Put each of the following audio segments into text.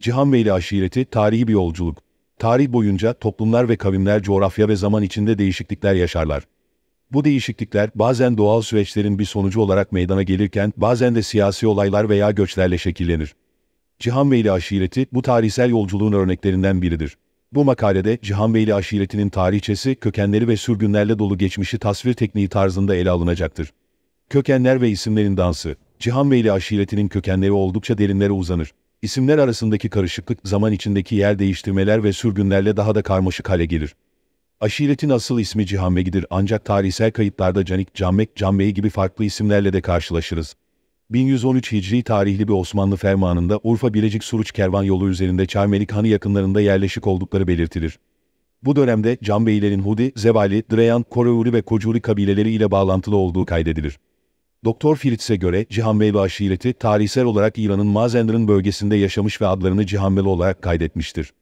Cihanveli aşireti tarihi bir yolculuk. Tarih boyunca toplumlar ve kavimler coğrafya ve zaman içinde değişiklikler yaşarlar. Bu değişiklikler bazen doğal süreçlerin bir sonucu olarak meydana gelirken bazen de siyasi olaylar veya göçlerle şekillenir. Cihanveli aşireti bu tarihsel yolculuğun örneklerinden biridir. Bu makalede Cihanveli aşiretinin tarihçesi, kökenleri ve sürgünlerle dolu geçmişi tasvir tekniği tarzında ele alınacaktır. Kökenler ve isimlerin dansı Cihanveli aşiretinin kökenleri oldukça derinlere uzanır. İsimler arasındaki karışıklık zaman içindeki yer değiştirmeler ve sürgünlerle daha da karmaşık hale gelir. Aşiretin asıl ismi Cihanbegi'dir ancak tarihsel kayıtlarda Canik, Canmek, Canbey gibi farklı isimlerle de karşılaşırız. 1113 Hicri tarihli bir Osmanlı fermanında Urfa-Bilecik-Suruç kervan yolu üzerinde Çarmelik Hanı yakınlarında yerleşik oldukları belirtilir. Bu dönemde Canbeylerin Hudi, Zevali, Dreyan, Koreuri ve Kocuri kabileleri ile bağlantılı olduğu kaydedilir. Doktor Filitz'e göre Cihanbeyli aşireti tarihsel olarak İran'ın Mazender'ın bölgesinde yaşamış ve adlarını Cihanbeyli olarak kaydetmiştir.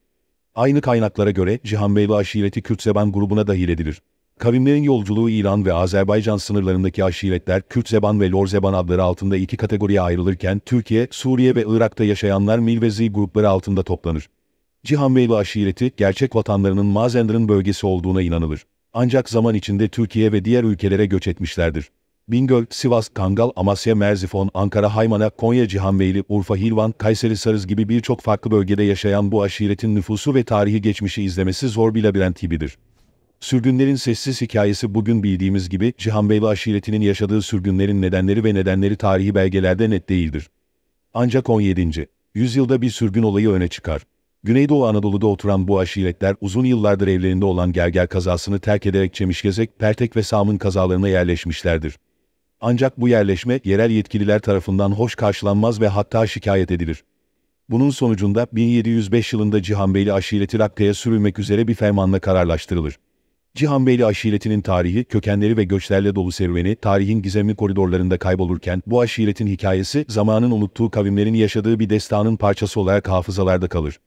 Aynı kaynaklara göre Cihanbeyli aşireti Kürtseban grubuna dahil edilir. Kavimlerin yolculuğu İran ve Azerbaycan sınırlarındaki aşiretler Kürtseban ve Lorzeban adları altında iki kategoriye ayrılırken Türkiye, Suriye ve Irak'ta yaşayanlar Milvezi grupları altında toplanır. Cihanbeyli aşireti gerçek vatanlarının Mazender'ın bölgesi olduğuna inanılır. Ancak zaman içinde Türkiye ve diğer ülkelere göç etmişlerdir. Bingöl, Sivas, Kangal, Amasya, Merzifon, Ankara, Haymana, Konya, Cihanbeyli, Urfa, Hilvan, Kayseri, Sarız gibi birçok farklı bölgede yaşayan bu aşiretin nüfusu ve tarihi geçmişi izlemesi zor bir labirent gibidir. Sürgünlerin sessiz hikayesi bugün bildiğimiz gibi Cihanbeyli aşiretinin yaşadığı sürgünlerin nedenleri ve nedenleri tarihi belgelerde net değildir. Ancak 17. yüzyılda bir sürgün olayı öne çıkar. Güneydoğu Anadolu'da oturan bu aşiretler uzun yıllardır evlerinde olan gerger kazasını terk ederek Çemişgezek, Pertek ve Sam'ın kazalarına yerleşmişlerdir. Ancak bu yerleşme yerel yetkililer tarafından hoş karşılanmaz ve hatta şikayet edilir. Bunun sonucunda 1705 yılında Cihanbeyli aşireti Rakka'ya sürülmek üzere bir fermanla kararlaştırılır. Cihanbeyli aşiretinin tarihi, kökenleri ve göçlerle dolu serüveni, tarihin gizemli koridorlarında kaybolurken, bu aşiretin hikayesi, zamanın unuttuğu kavimlerin yaşadığı bir destanın parçası olarak hafızalarda kalır.